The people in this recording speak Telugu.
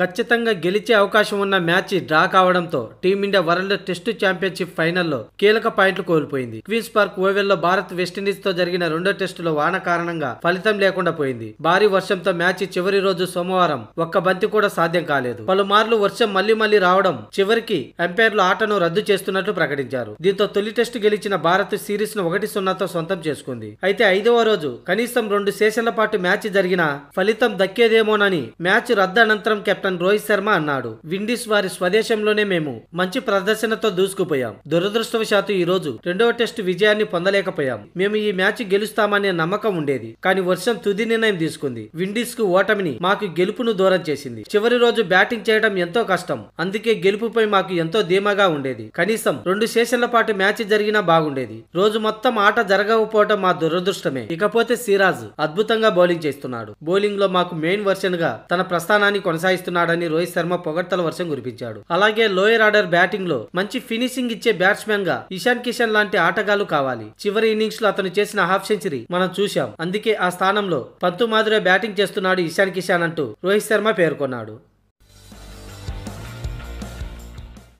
ఖచ్చితంగా గెలిచే అవకాశం ఉన్న మ్యాచ్ డ్రా కావడంతో టీమిండియా వరల్డ్ టెస్ట్ ఛాంపియన్షిప్ ఫైనల్లో కీలక పాయింట్లు కోల్పోయింది క్వీన్స్ పార్క్ ఓవెల్లో భారత్ వెస్టిండీస్ తో జరిగిన రెండో టెస్టులో వాన కారణంగా ఫలితం లేకుండా పోయింది భారీ వర్షంతో మ్యాచ్ చివరి రోజు సోమవారం ఒక్క బంతి కూడా సాధ్యం కాలేదు పలుమార్లు వర్షం మళ్లీ మళ్లీ రావడం చివరికి అంపైర్లు ఆటను రద్దు చేస్తున్నట్లు ప్రకటించారు దీంతో తొలి టెస్టు గెలిచిన భారత్ సిరీస్ ను ఒకటి సున్నాతో సొంతం చేసుకుంది అయితే ఐదవ రోజు కనీసం రెండు సెషన్ల పాటు మ్యాచ్ జరిగినా ఫలితం దక్కేదేమోనని మ్యాచ్ రద్దు అనంతరం కెప్టెన్ కెప్టెన్ రోహిత్ శర్మ అన్నాడు విండీస్ వారి స్వదేశంలోనే మేము మంచి ప్రదర్శనతో దూసుకుపోయాం దురదృష్టవశాత్తు ఈ రోజు రెండవ టెస్ట్ విజయాన్ని పొందలేకపోయాం మేము ఈ మ్యాచ్ గెలుస్తామనే నమ్మకం ఉండేది కానీ వర్షం తుది నిర్ణయం తీసుకుంది విండీస్ కు ఓటమిని మాకు గెలుపును దూరం చేసింది చివరి రోజు బ్యాటింగ్ చేయడం ఎంతో కష్టం అందుకే గెలుపుపై మాకు ఎంతో ధీమాగా ఉండేది కనీసం రెండు సెషన్ల పాటు మ్యాచ్ జరిగినా బాగుండేది రోజు మొత్తం ఆట జరగకపోవడం మా దురదృష్టమే ఇకపోతే సిరాజ్ అద్భుతంగా బౌలింగ్ చేస్తున్నాడు బౌలింగ్ లో మాకు మెయిన్ వర్షన్ గా తన ప్రస్థానాన్ని కొనసాగిస్తున్న చేస్తున్నాడని రోహిత్ శర్మ పొగడ్తల వర్షం కురిపించాడు అలాగే లోయర్ ఆర్డర్ బ్యాటింగ్ లో మంచి ఫినిషింగ్ ఇచ్చే బ్యాట్స్మెన్ గా ఇషాన్ కిషన్ లాంటి ఆటగాళ్లు కావాలి చివరి ఇన్నింగ్స్ లో అతను చేసిన హాఫ్ సెంచరీ మనం చూశాం అందుకే ఆ స్థానంలో పంతు మాదిరే బ్యాటింగ్ చేస్తున్నాడు ఇషాన్ కిషాన్ అంటూ రోహిత్ శర్మ పేర్కొన్నాడు